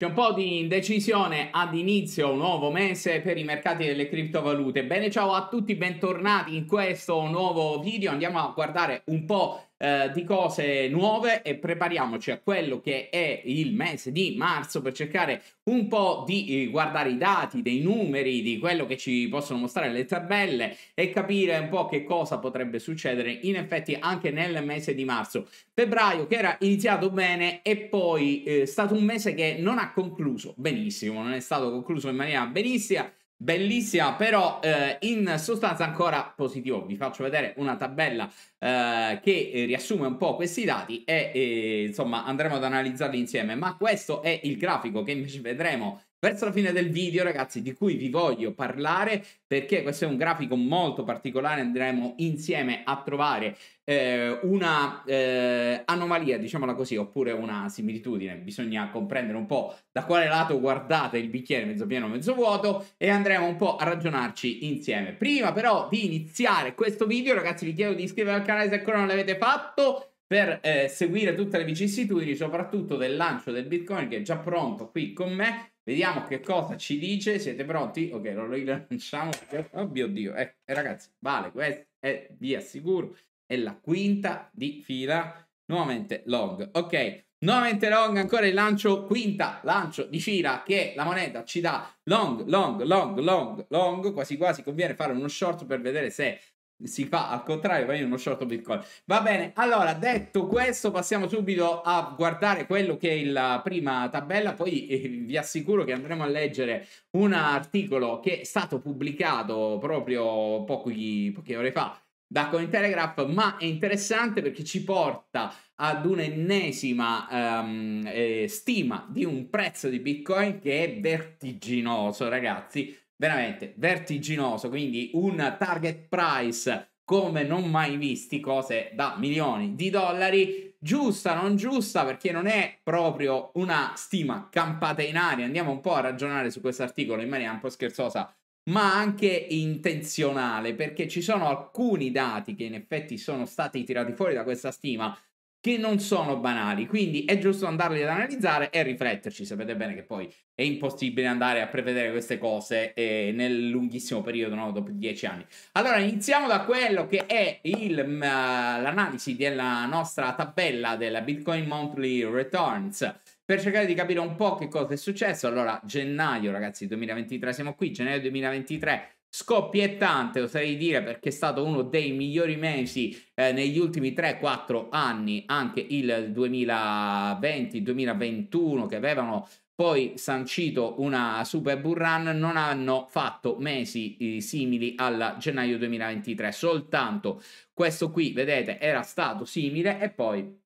C'è un po' di indecisione ad inizio nuovo mese per i mercati delle criptovalute. Bene, ciao a tutti, bentornati in questo nuovo video. Andiamo a guardare un po' Eh, di cose nuove e prepariamoci a quello che è il mese di marzo per cercare un po' di eh, guardare i dati, dei numeri, di quello che ci possono mostrare le tabelle e capire un po' che cosa potrebbe succedere in effetti anche nel mese di marzo. Febbraio che era iniziato bene e poi eh, è eh, stato un mese che non ha concluso benissimo, non è stato concluso in maniera benissima. Bellissima, però eh, in sostanza ancora positivo. Vi faccio vedere una tabella eh, che eh, riassume un po' questi dati e eh, insomma andremo ad analizzarli insieme. Ma questo è il grafico che invece vedremo verso la fine del video, ragazzi, di cui vi voglio parlare perché questo è un grafico molto particolare. Andremo insieme a trovare eh, una eh, anomalia, diciamola così, oppure una similitudine. Bisogna comprendere un po' da quale lato guardate il bicchiere mezzo pieno o mezzo vuoto e andremo un po' a ragionarci insieme. Prima però di iniziare questo video, ragazzi, vi chiedo di iscrivervi al canale se ancora non l'avete fatto per eh, seguire tutte le vicissitudini, soprattutto del lancio del Bitcoin che è già pronto qui con me. Vediamo che cosa ci dice. Siete pronti? Ok, lo rilanciamo. Oh mio Dio, eh, eh, ragazzi, vale, questo è, vi assicuro, è la quinta di fila. Nuovamente long. Ok, nuovamente long, ancora il lancio, quinta lancio di fila che la moneta ci dà long, long, long, long, long. Quasi quasi conviene fare uno short per vedere se si fa al contrario, vai in uno short Bitcoin. Va bene, allora detto questo, passiamo subito a guardare quello che è la prima tabella. Poi eh, vi assicuro che andremo a leggere un articolo che è stato pubblicato proprio pochi, poche ore fa da Cointelegraph, ma è interessante perché ci porta ad un'ennesima um, eh, stima di un prezzo di Bitcoin che è vertiginoso, ragazzi veramente vertiginoso, quindi un target price come non mai visti, cose da milioni di dollari, giusta, non giusta, perché non è proprio una stima campata in aria, andiamo un po' a ragionare su questo articolo in maniera un po' scherzosa, ma anche intenzionale, perché ci sono alcuni dati che in effetti sono stati tirati fuori da questa stima che non sono banali, quindi è giusto andarli ad analizzare e rifletterci. Sapete bene che poi è impossibile andare a prevedere queste cose eh, nel lunghissimo periodo, no? dopo dieci anni. Allora, iniziamo da quello che è il, uh, l'analisi della nostra tabella della Bitcoin Monthly Returns per cercare di capire un po' che cosa è successo. Allora, gennaio, ragazzi, 2023, siamo qui, gennaio 2023 scoppiettante, oserei dire, perché è stato uno dei migliori mesi eh, negli ultimi 3-4 anni, anche il 2020-2021, che avevano poi sancito una Super Bull Run, non hanno fatto mesi eh, simili al gennaio 2023, soltanto questo qui, vedete, era stato simile e poi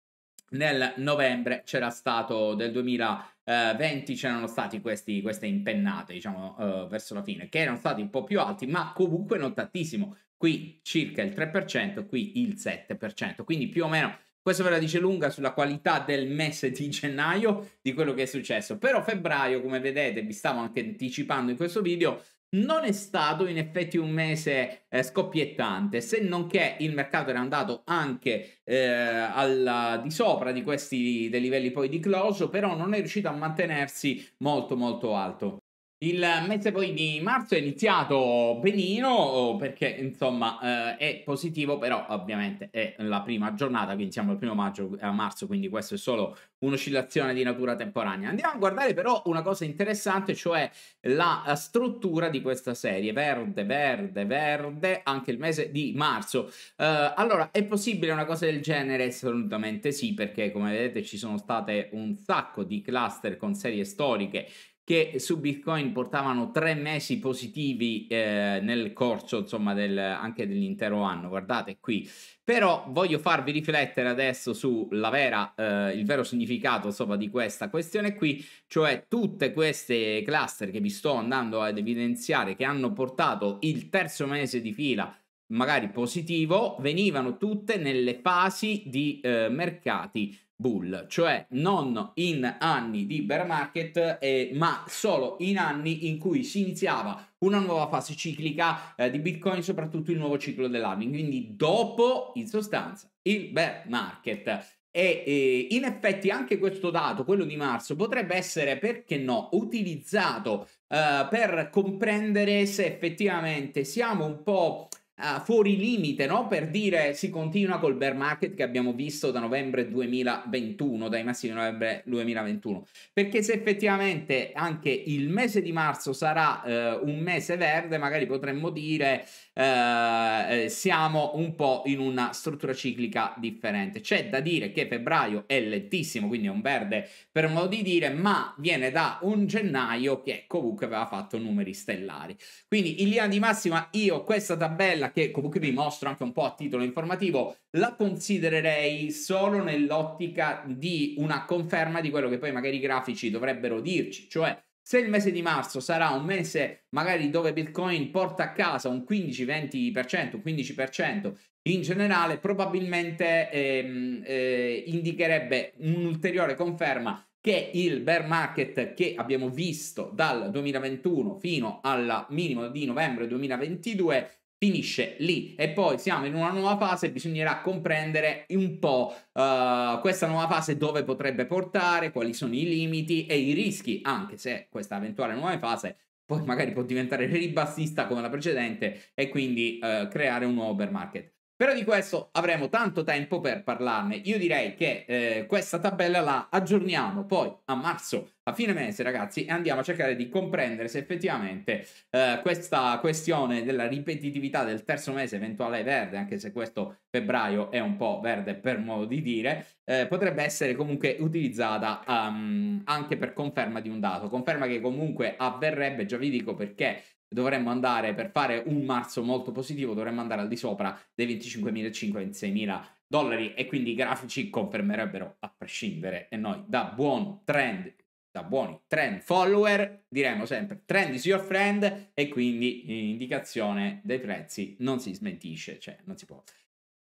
nel novembre c'era stato del 2020 c'erano stati questi, queste impennate diciamo uh, verso la fine che erano stati un po' più alti ma comunque non tantissimo qui circa il 3% qui il 7% quindi più o meno questo ve la dice lunga sulla qualità del mese di gennaio di quello che è successo però febbraio come vedete vi stavo anche anticipando in questo video non è stato in effetti un mese eh, scoppiettante, se non che il mercato era andato anche eh, alla, di sopra di questi dei livelli poi di close, però non è riuscito a mantenersi molto molto alto. Il mese poi di marzo è iniziato benino oh, perché insomma eh, è positivo, però ovviamente è la prima giornata, quindi siamo al primo maggio, a marzo, quindi questo è solo un'oscillazione di natura temporanea. Andiamo a guardare però una cosa interessante, cioè la struttura di questa serie, verde, verde, verde, anche il mese di marzo. Eh, allora, è possibile una cosa del genere? Assolutamente sì, perché come vedete ci sono state un sacco di cluster con serie storiche che su Bitcoin portavano tre mesi positivi eh, nel corso insomma del, anche dell'intero anno, guardate qui. Però voglio farvi riflettere adesso sulla vera, eh, il vero significato insomma di questa questione qui, cioè tutte queste cluster che vi sto andando ad evidenziare che hanno portato il terzo mese di fila magari positivo, venivano tutte nelle fasi di eh, mercati bull, cioè non in anni di bear market, eh, ma solo in anni in cui si iniziava una nuova fase ciclica eh, di Bitcoin, soprattutto il nuovo ciclo dell'anno, quindi dopo in sostanza il bear market. E eh, in effetti anche questo dato, quello di marzo, potrebbe essere, perché no, utilizzato eh, per comprendere se effettivamente siamo un po' Eh, fuori limite, no? Per dire si continua col bear market che abbiamo visto da novembre 2021, dai massimi di novembre 2021. Perché se effettivamente anche il mese di marzo sarà uh, un mese verde, magari potremmo dire uh, siamo un po' in una struttura ciclica differente. C'è da dire che febbraio è lentissimo, quindi è un verde per modo di dire, ma viene da un gennaio che comunque aveva fatto numeri stellari. Quindi in linea di massima io questa tabella quella che comunque vi mostro anche un po' a titolo informativo, la considererei solo nell'ottica di una conferma di quello che poi magari i grafici dovrebbero dirci, cioè se il mese di marzo sarà un mese magari dove Bitcoin porta a casa un 15-20%, un 15% in generale, probabilmente ehm, eh, indicherebbe un'ulteriore conferma che il bear market che abbiamo visto dal 2021 fino al minimo di novembre 2022 finisce lì e poi siamo in una nuova fase bisognerà comprendere un po' uh, questa nuova fase dove potrebbe portare quali sono i limiti e i rischi anche se questa eventuale nuova fase poi magari può diventare ribassista come la precedente e quindi uh, creare un nuovo bear market però di questo avremo tanto tempo per parlarne. Io direi che eh, questa tabella la aggiorniamo poi a marzo, a fine mese, ragazzi, e andiamo a cercare di comprendere se effettivamente eh, questa questione della ripetitività del terzo mese eventuale verde, anche se questo febbraio è un po' verde per modo di dire, eh, potrebbe essere comunque utilizzata um, anche per conferma di un dato. Conferma che comunque avverrebbe, già vi dico perché dovremmo andare per fare un marzo molto positivo, dovremmo andare al di sopra dei 25.500 26.000 dollari e quindi i grafici confermerebbero a prescindere e noi da buon trend da buoni trend follower diremo sempre trend is your friend e quindi l'indicazione dei prezzi non si smentisce, cioè non si può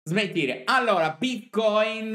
smentire. Allora, Bitcoin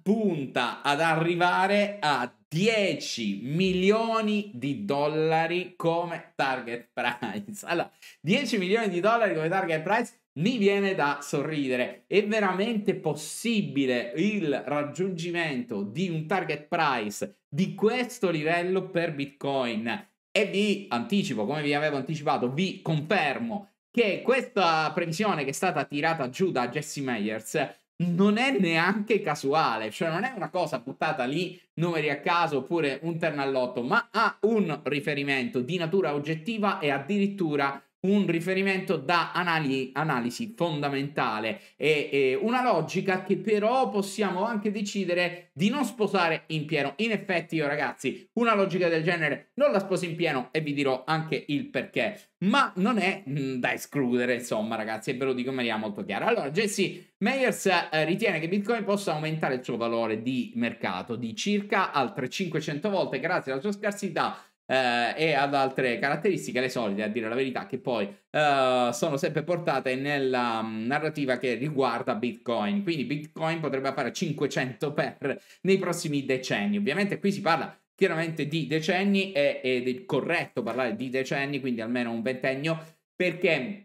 punta ad arrivare a 10 milioni di dollari come target price. Allora, 10 milioni di dollari come target price mi viene da sorridere. È veramente possibile il raggiungimento di un target price di questo livello per Bitcoin? E vi anticipo, come vi avevo anticipato, vi confermo che questa previsione che è stata tirata giù da Jesse Meyers non è neanche casuale, cioè non è una cosa buttata lì, numeri a caso oppure un all'otto, ma ha un riferimento di natura oggettiva e addirittura un riferimento da anali analisi fondamentale e, e, una logica che però possiamo anche decidere di non sposare in pieno. In effetti io ragazzi, una logica del genere non la sposo in pieno e vi dirò anche il perché, ma non è mh, mm, da escludere insomma ragazzi e ve lo dico in maniera molto chiara. Allora Jesse Meyers eh, ritiene che Bitcoin possa aumentare il suo valore di mercato di circa altre 500 volte grazie alla sua scarsità eh, e ad altre caratteristiche, le solite a dire la verità, che poi eh, sono sempre portate nella mm, narrativa che riguarda Bitcoin. Quindi Bitcoin potrebbe fare 500 per nei prossimi decenni. Ovviamente qui si parla chiaramente di decenni e, ed è corretto parlare di decenni, quindi almeno un ventennio, perché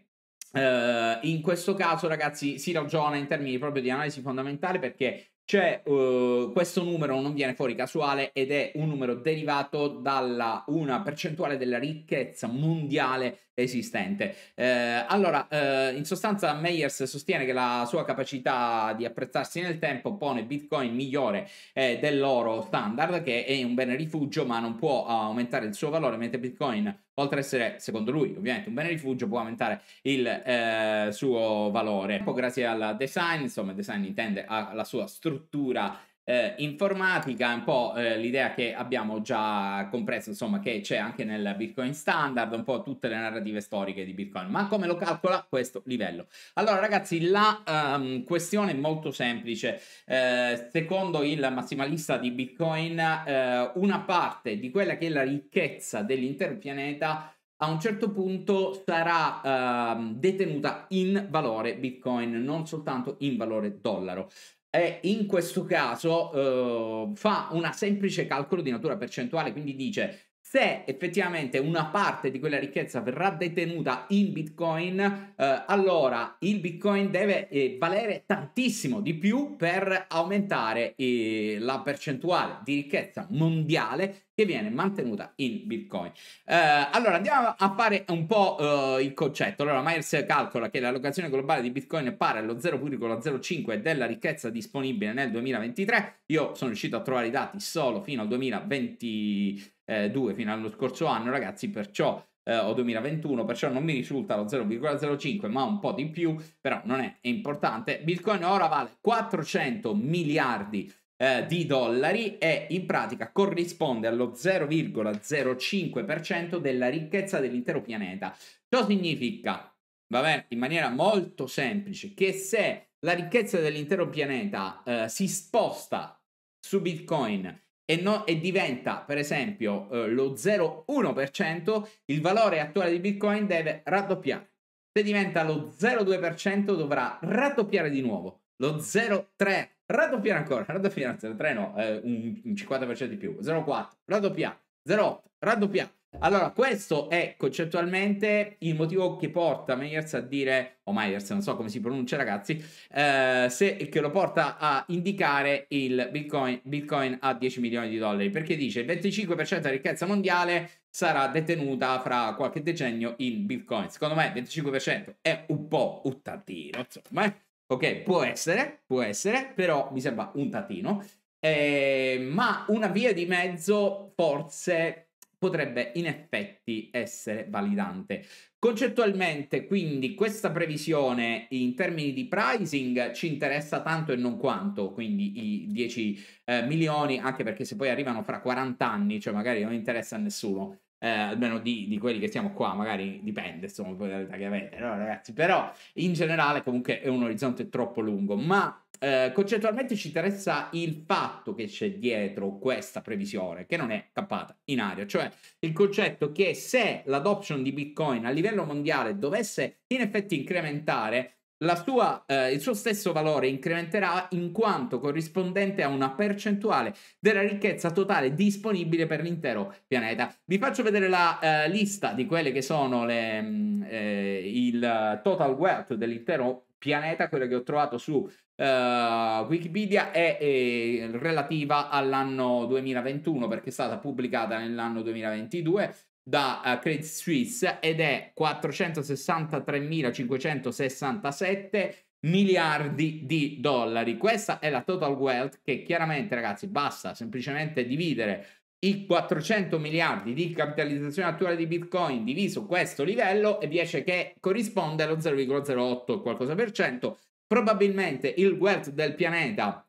Uh, in questo caso, ragazzi, si ragiona in termini proprio di analisi fondamentale perché c'è cioè, uh, eh, questo numero non viene fuori casuale ed è un numero derivato dalla una percentuale della ricchezza mondiale esistente. Eh, allora, eh, in sostanza Meyers sostiene che la sua capacità di apprezzarsi nel tempo pone Bitcoin migliore eh, dell'oro standard che è un bene rifugio ma non può eh, aumentare il suo valore mentre Bitcoin oltre ad essere, secondo lui, ovviamente un bene rifugio, può aumentare il eh, suo valore. Un po' grazie al design, insomma, il design intende alla sua struttura eh, informatica è un po' eh, l'idea che abbiamo già compreso, insomma, che c'è anche nel Bitcoin standard, un po' tutte le narrative storiche di Bitcoin, ma come lo calcola questo livello? Allora, ragazzi, la um, questione è molto semplice. Eh, secondo il massimalista di Bitcoin, eh, una parte di quella che è la ricchezza dell'intero pianeta a un certo punto sarà uh, detenuta in valore bitcoin, non soltanto in valore dollaro e in questo caso eh, fa un semplice calcolo di natura percentuale, quindi dice se effettivamente una parte di quella ricchezza verrà detenuta in Bitcoin, eh, allora il Bitcoin deve eh, valere tantissimo di più per aumentare eh, la percentuale di ricchezza mondiale che viene mantenuta in Bitcoin. Eh, allora andiamo a fare un po' eh, il concetto. Allora Myers calcola che l'allocazione globale di Bitcoin è pari allo 0,05 della ricchezza disponibile nel 2023. Io sono riuscito a trovare i dati solo fino al 2023 eh, 2 fino allo scorso anno, ragazzi, perciò eh, o 2021, perciò non mi risulta lo 0,05, ma un po' di più, però non è, è importante. Bitcoin ora vale 400 miliardi eh, di dollari e in pratica corrisponde allo 0,05% della ricchezza dell'intero pianeta. Ciò significa, va bene, in maniera molto semplice, che se la ricchezza dell'intero pianeta eh, si sposta su Bitcoin e, no, e diventa per esempio eh, lo 0,1%, il valore attuale di Bitcoin deve raddoppiare. Se diventa lo 0,2% dovrà raddoppiare di nuovo. Lo 0,3% raddoppiare ancora, raddoppiare, 0,3 no, eh, un, un 50% di più, 0,4 raddoppiare, 0,8 raddoppiare. Allora, questo è concettualmente il motivo che porta Myers a dire, o Myers, non so come si pronuncia ragazzi, eh, se, che lo porta a indicare il Bitcoin, Bitcoin a 10 milioni di dollari, perché dice il 25% della ricchezza mondiale sarà detenuta fra qualche decennio in Bitcoin. Secondo me il 25% è un po' un tantino, insomma. Eh. Ok, può essere, può essere, però mi sembra un tantino. Eh, ma una via di mezzo forse potrebbe in effetti essere validante. Concettualmente, quindi, questa previsione in termini di pricing ci interessa tanto e non quanto, quindi i 10 eh, milioni, anche perché se poi arrivano fra 40 anni, cioè magari non interessa a nessuno eh, almeno di, di, quelli che siamo qua, magari dipende, insomma, poi dall'età che avete, no, ragazzi? Però in generale comunque è un orizzonte troppo lungo, ma eh, concettualmente ci interessa il fatto che c'è dietro questa previsione, che non è campata in aria, cioè il concetto che se l'adoption di Bitcoin a livello mondiale dovesse in effetti incrementare, sua, eh, il suo stesso valore incrementerà in quanto corrispondente a una percentuale della ricchezza totale disponibile per l'intero pianeta. Vi faccio vedere la eh, lista di quelle che sono le, mm, eh, il total wealth dell'intero pianeta, quella che ho trovato su Uh, Wikipedia è, è, eh, relativa all'anno 2021 perché è stata pubblicata nell'anno 2022 da eh, Credit Suisse ed è 463.567 miliardi di dollari. Questa è la total wealth che chiaramente ragazzi basta semplicemente dividere i 400 miliardi di capitalizzazione attuale di Bitcoin diviso questo livello e dice che corrisponde allo 0,08 qualcosa per cento. Probabilmente il wealth del pianeta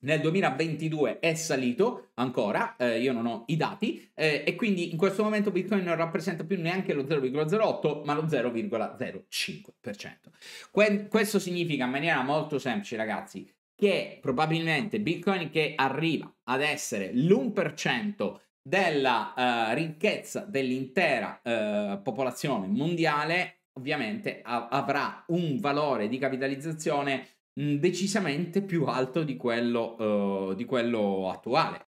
nel 2022 è salito ancora, eh, io non ho i dati, eh, e quindi in questo momento Bitcoin non rappresenta più neanche lo 0,08 ma lo 0,05%. Que- questo significa in maniera molto semplice ragazzi che probabilmente Bitcoin che arriva ad essere l'1% della uh, ricchezza dell'intera uh, popolazione mondiale ovviamente av- avrà un valore di capitalizzazione Mm, decisamente più alto di quello, uh, di quello attuale.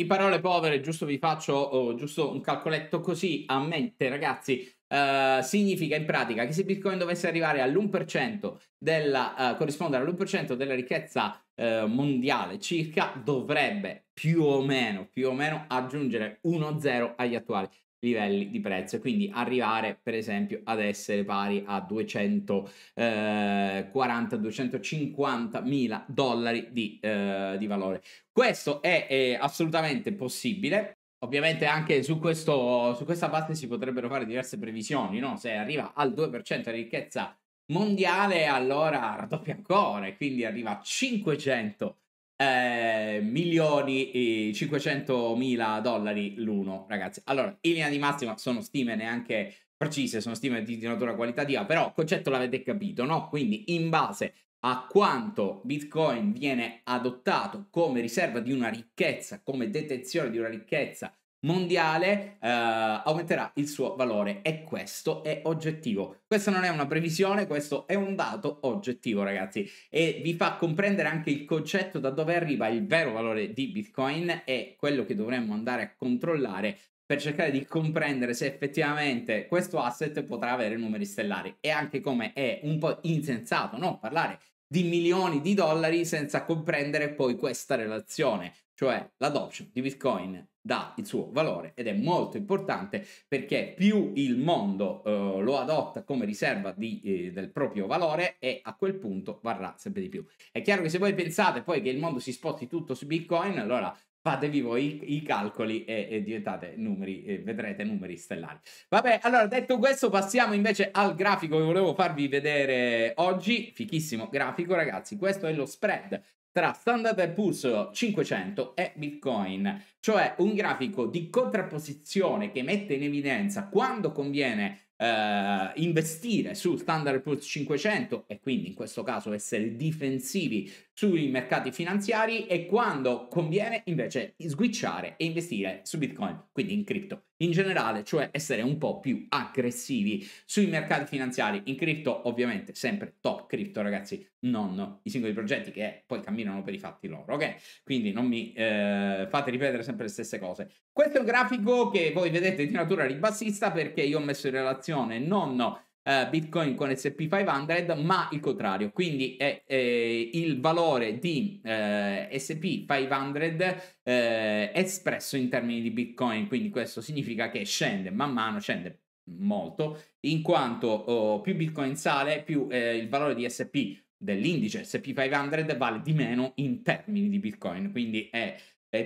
In parole povere, giusto vi faccio uh, giusto un calcoletto così a mente, ragazzi. Uh, significa in pratica che se Bitcoin dovesse arrivare all'1% della, eh, corrispondere all'1% della ricchezza mondiale circa, dovrebbe più o meno, più o meno aggiungere 1-0 agli attuali livelli di prezzo e quindi arrivare per esempio ad essere pari a 240-250 eh, mila dollari di, eh, di, valore. Questo è, è assolutamente possibile. Ovviamente anche su, questo, su questa parte si potrebbero fare diverse previsioni, no? Se arriva al 2% di ricchezza mondiale, allora raddoppia ancora e quindi arriva a 500 eh, milioni e 500 mila dollari l'uno, ragazzi. Allora, in linea di massima sono stime neanche precise, sono stime di, di natura qualitativa, però il concetto l'avete capito, no? Quindi in base a quanto Bitcoin viene adottato come riserva di una ricchezza, come detenzione di una ricchezza, mondiale eh, aumenterà il suo valore e questo è oggettivo. Questa non è una previsione, questo è un dato oggettivo ragazzi e vi fa comprendere anche il concetto da dove arriva il vero valore di Bitcoin e quello che dovremmo andare a controllare per cercare di comprendere se effettivamente questo asset potrà avere numeri stellari e anche come è un po' insensato no? parlare di milioni di dollari senza comprendere poi questa relazione, cioè l'adoption di Bitcoin dà il suo valore ed è molto importante perché più il mondo eh, lo adotta come riserva di, eh, del proprio valore e a quel punto varrà sempre di più. È chiaro che se voi pensate poi che il mondo si sposti tutto su Bitcoin, allora fatevi voi i, i calcoli e, e, diventate numeri, e vedrete numeri stellari. Vabbè, allora detto questo passiamo invece al grafico che volevo farvi vedere oggi, fichissimo grafico ragazzi, questo è lo spread tra Standard Poor's 500 e Bitcoin, cioè un grafico di contrapposizione che mette in evidenza quando conviene eh, investire su Standard Poor's 500 e quindi in questo caso essere difensivi sui mercati finanziari e quando conviene invece switchare e investire su Bitcoin, quindi in cripto in generale, cioè essere un po' più aggressivi sui mercati finanziari in cripto, ovviamente sempre top cripto ragazzi, non i singoli progetti che poi camminano per i fatti loro, ok? Quindi non mi eh, fate ripetere sempre le stesse cose. Questo è un grafico che voi vedete di natura ribassista perché io ho messo in relazione non eh, Bitcoin con SP500, ma il contrario, quindi è, è eh, il valore di eh, SP500 eh, espresso in termini di Bitcoin, quindi questo significa che scende man mano, scende molto, in quanto oh, più Bitcoin sale, più eh, il valore di SP dell'indice SP500 vale di meno in termini di Bitcoin, quindi è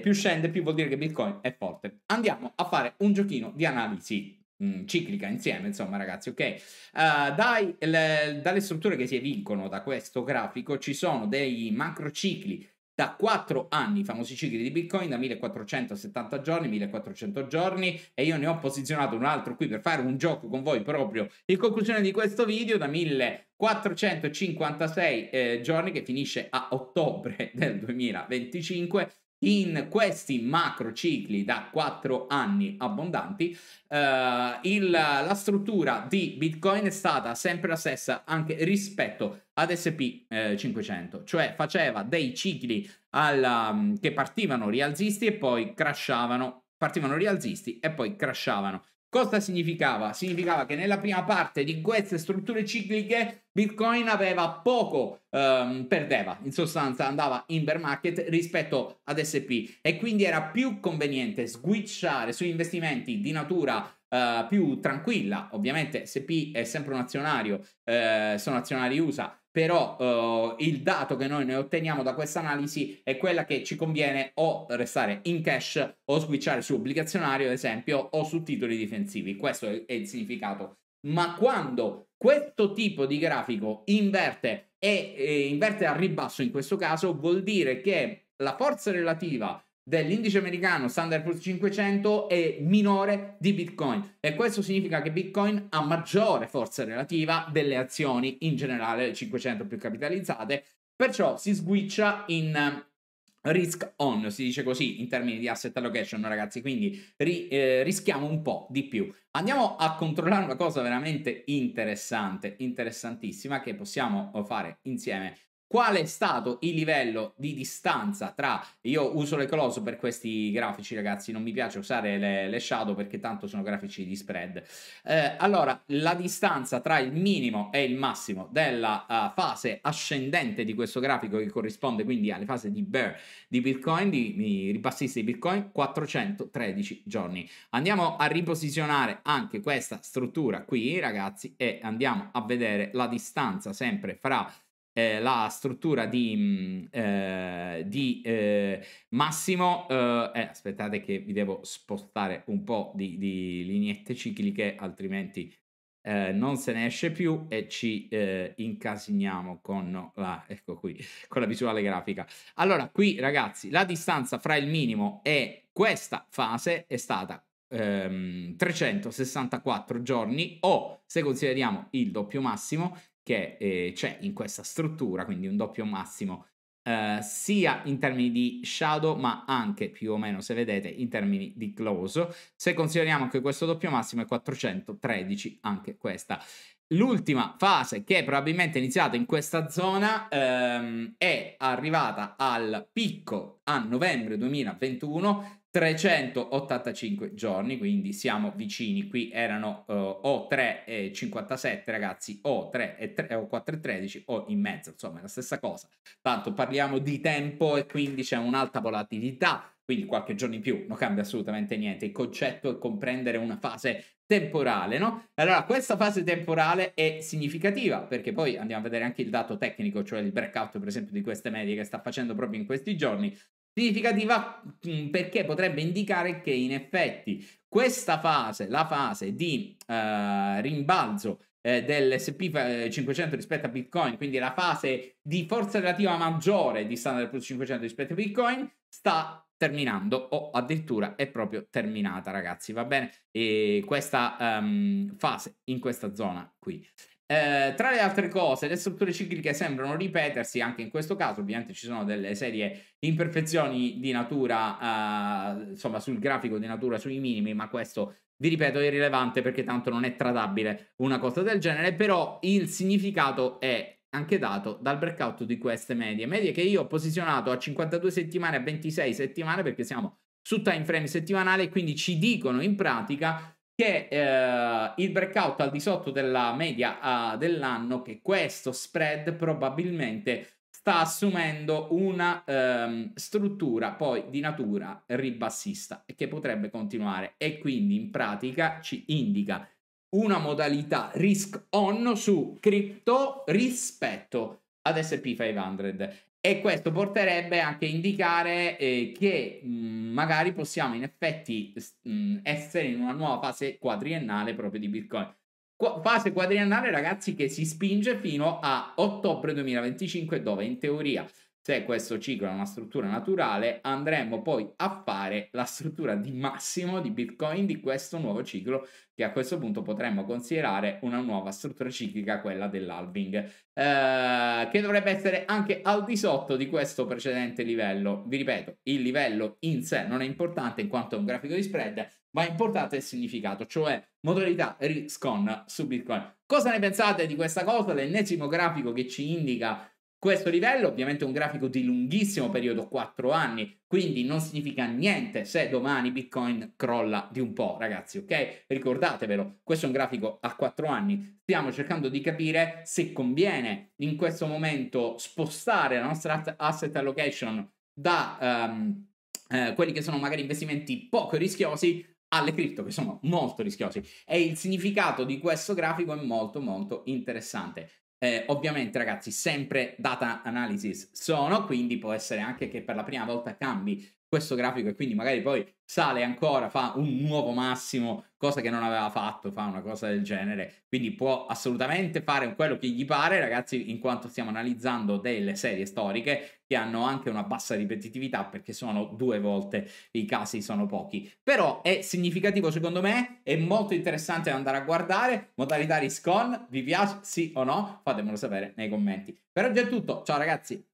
più scende, più vuol dire che Bitcoin è forte. Andiamo a fare un giochino di analisi Mm, ciclica insieme, insomma ragazzi, ok? Uh, dai, le, dalle strutture che si evincono da questo grafico ci sono dei macro cicli da 4 anni, i famosi cicli di Bitcoin, da 1470 giorni, 1400 giorni, e io ne ho posizionato un altro qui per fare un gioco con voi proprio in conclusione di questo video, da 1456 eh, giorni che finisce a ottobre del 2025, in questi macro cicli da 4 anni abbondanti, eh, il, la struttura di Bitcoin è stata sempre la stessa anche rispetto ad SP eh, 500, cioè faceva dei cicli al, mm, che partivano rialzisti e poi crashavano, partivano rialzisti e poi crashavano. Cosa significava? Significava che nella prima parte di queste strutture cicliche Bitcoin aveva poco, ehm, perdeva, in sostanza andava in bear market rispetto ad SP e quindi era più conveniente switchare su investimenti di natura uh, più tranquilla. Ovviamente SP è sempre un azionario, eh, sono azionari USA, però uh, il dato che noi ne otteniamo da questa analisi è quella che ci conviene o restare in cash o switchare su obbligazionario, ad esempio, o su titoli difensivi. Questo è, è il significato. Ma quando questo tipo di grafico inverte e, e eh, inverte al ribasso in questo caso, vuol dire che la forza relativa dell'indice americano Standard Poor's 500 è minore di Bitcoin e questo significa che Bitcoin ha maggiore forza relativa delle azioni in generale 500 più capitalizzate perciò si switcha in eh, risk on, si dice così in termini di asset allocation, ragazzi, quindi ri, eh, rischiamo un po' di più. Andiamo a controllare una cosa veramente interessante, interessantissima che possiamo eh, fare insieme Qual è stato il livello di distanza tra... Io uso le close per questi grafici, ragazzi, non mi piace usare le, le shadow perché tanto sono grafici di spread. Eh, allora, la distanza tra il minimo e il massimo della uh, fase ascendente di questo grafico che corrisponde quindi alle fasi di bear di Bitcoin, di, di ripassisti di Bitcoin, 413 giorni. Andiamo a riposizionare anche questa struttura qui, ragazzi, e andiamo a vedere la distanza sempre fra eh, la struttura di, mm, eh, di eh, Massimo. Eh, eh, aspettate che vi devo spostare un po' di, di lineette cicliche, altrimenti eh, non se ne esce più e ci incasiniamo con la, ecco qui, con la visuale grafica. Allora, qui ragazzi, la distanza fra il minimo e questa fase è stata 364 ehm, giorni o se consideriamo il doppio massimo che eh, c'è in questa struttura, quindi un doppio massimo eh, sia in termini di shadow ma anche più o meno se vedete in termini di close se consideriamo che questo doppio massimo è 413 anche questa l'ultima fase che probabilmente è iniziata in questa zona ehm, è arrivata al picco a novembre 2021 385 giorni, quindi siamo vicini, qui erano uh, o 3,57 ragazzi o 3,13 o 4,13 o in mezzo, insomma è la stessa cosa. Tanto parliamo di tempo e quindi c'è un'alta volatilità, quindi qualche giorno in più non cambia assolutamente niente. Il concetto è comprendere una fase temporale, no? Allora questa fase temporale è significativa perché poi andiamo a vedere anche il dato tecnico, cioè il breakout per esempio di queste medie che sta facendo proprio in questi giorni, Significativa mm, perché potrebbe indicare che in effetti questa fase, la fase di eh, rimbalzo eh, dell'SP 500 eh, rispetto a Bitcoin, quindi la fase di forza relativa maggiore di Standard Plus 500 rispetto a Bitcoin, sta terminando o addirittura è proprio terminata ragazzi va bene e questa um, fase in questa zona qui eh, tra le altre cose, le strutture cicliche sembrano ripetersi anche in questo caso, ovviamente ci sono delle serie imperfezioni di natura, eh, insomma sul grafico di natura sui minimi, ma questo vi ripeto è irrilevante perché tanto non è tradabile una cosa del genere, però il significato è anche dato dal breakout di queste medie, medie che io ho posizionato a 52 settimane, a 26 settimane perché siamo su time frame settimanale, quindi ci dicono in pratica che eh, il breakout al di sotto della media uh, dell'anno, che questo spread probabilmente sta assumendo una um, struttura poi di natura ribassista e che potrebbe continuare e quindi in pratica ci indica una modalità risk on su cripto rispetto ad SP 500 e questo porterebbe anche a indicare eh, che mh, mm, magari possiamo in effetti mh, mm, essere in una nuova fase quadriennale proprio di Bitcoin. Qu- fase quadriennale, ragazzi, che si spinge fino a ottobre 2025, dove in teoria se questo ciclo è una struttura naturale, andremo poi a fare la struttura di massimo di Bitcoin di questo nuovo ciclo, che a questo punto potremmo considerare una nuova struttura ciclica, quella dell'halving, eh, che dovrebbe essere anche al di sotto di questo precedente livello. Vi ripeto, il livello in sé non è importante in quanto è un grafico di spread, ma è importante il significato, cioè modalità risk on su Bitcoin. Cosa ne pensate di questa cosa? L'ennesimo grafico che ci indica questo livello ovviamente è un grafico di lunghissimo periodo, 4 anni, quindi non significa niente se domani Bitcoin crolla di un po', ragazzi, ok? Ricordatevelo, questo è un grafico a 4 anni. Stiamo cercando di capire se conviene in questo momento spostare la nostra asset allocation da um, eh, quelli che sono magari investimenti poco rischiosi alle cripto che sono molto rischiosi e il significato di questo grafico è molto molto interessante eh, ovviamente ragazzi sempre data analysis sono, quindi può essere anche che per la prima volta cambi questo grafico e quindi magari poi sale ancora, fa un nuovo massimo, cosa che non aveva fatto, fa una cosa del genere. Quindi può assolutamente fare quello che gli pare, ragazzi, in quanto stiamo analizzando delle serie storiche che hanno anche una bassa ripetitività perché sono due volte, i casi sono pochi. Però è significativo secondo me, è molto interessante andare a guardare, modalità riscon, vi piace sì o no? Fatemelo sapere nei commenti. Per oggi è tutto, ciao ragazzi!